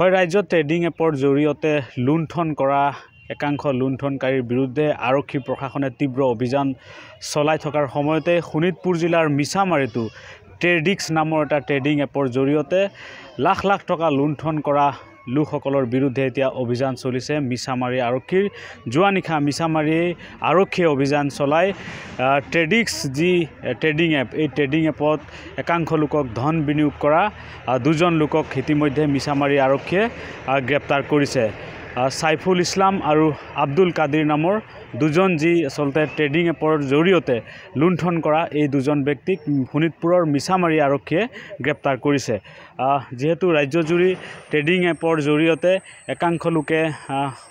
হয় ৰাজ্যত ট্ৰেডিং এপৰ জৰিয়তে লুণ্ঠন কৰা একাংশ লুণ্ঠনকাৰীৰ বিৰুদ্ধে আৰক্ষী প্ৰশাসনে তীব্ৰ অভিযান চলাই থকাৰ সময়তে শোণিতপুৰ জিলাৰ মিছামাৰীতো ট্ৰেডিক্স নামৰ এটা ট্ৰেডিং এপৰ জৰিয়তে লাখ লাখ টকা লুণ্ঠন কৰা লোকসকলৰ বিৰুদ্ধে এতিয়া অভিযান চলিছে মিছামাৰী আৰক্ষীৰ যোৱা নিশা মিছামাৰী আৰক্ষীয়ে অভিযান চলাই ট্ৰেডিক্স যি ট্ৰেডিং এপ এই ট্ৰেডিং এপত একাংশ লোকক ধন বিনিয়োগ কৰা দুজন লোকক ইতিমধ্যে মিছামাৰী আৰক্ষীয়ে গ্ৰেপ্তাৰ কৰিছে ছাইফুল ইছলাম আৰু আব্দুল কাদিৰ নামৰ দুজন যি আচলতে ট্ৰেডিং এপৰ জৰিয়তে লুণ্ঠন কৰা এই দুজন ব্যক্তিক শোণিতপুৰৰ মিছামাৰী আৰক্ষীয়ে গ্ৰেপ্তাৰ কৰিছে যিহেতু ৰাজ্যজুৰি ট্ৰেডিং এপৰ জৰিয়তে একাংশ লোকে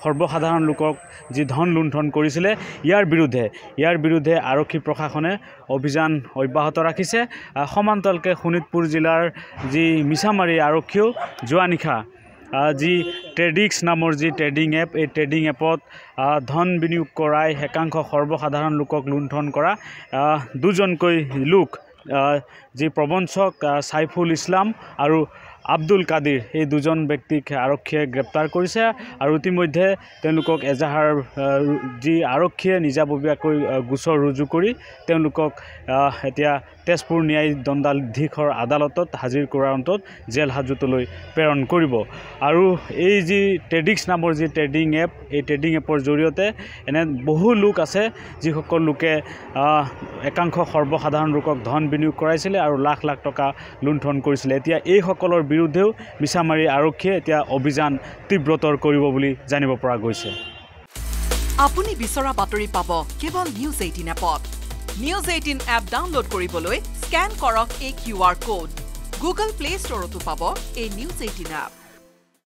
সৰ্বসাধাৰণ লোকক যি ধন লুণ্ঠন কৰিছিলে ইয়াৰ বিৰুদ্ধে ইয়াৰ বিৰুদ্ধে আৰক্ষী প্ৰশাসনে অভিযান অব্যাহত ৰাখিছে সমান্তৰালকৈ শোণিতপুৰ জিলাৰ যি মিছামাৰী আৰক্ষীয়েও যোৱা নিশা যি ট্ৰেডিক্স নামৰ যি ট্ৰেডিং এপ এই ট্ৰেডিং এপত ধন বিনিয়োগ কৰাই একাংশ সৰ্বসাধাৰণ লোকক লুণ্ঠন কৰা দুজনকৈ লোক যি প্ৰবঞ্চক চাইফুল ইছলাম আৰু আব্দুল কাদির এই দুজন ব্যক্তিক আরক্ষে গ্রেপ্তার করেছে আর ইতিমধ্যে এজাহার যক্ষীয় নিজাববীয় গোচর রুজু করে এতিয়া তেজপুর ন্যায় দণ্ডাধীশর আদালতত হাজির করার অন্তত জেল হাজত প্রেরণ করব আর এই যেডিক্স নামৰ যে ট্ৰেডিং এপ এই ট্ৰেডিং এপৰ জৰিয়তে এনে বহু লোক আছে যখন লোকে একাংশ সর্বসাধারণ লোক ধন বিনিয়োগ করাইছিল আর লাখ লাখ টাকা লুণ্ঠন করেছিল এতিয়া এই সকলের বিৰুদ্ধেও মিছামাৰী আৰক্ষীয়ে এতিয়া অভিযান তীব্ৰতৰ কৰিব বুলি জানিব পৰা গৈছে আপুনি বিচৰা বাতৰি পাব কেৱল নিউজ এইটিন এপত নিউজ এইটিন এপ ডাউনলোড কৰিবলৈ স্কেন কৰক এই Q R code Google play ষ্টৰতো পাব এই নিউজ এইটিন এপ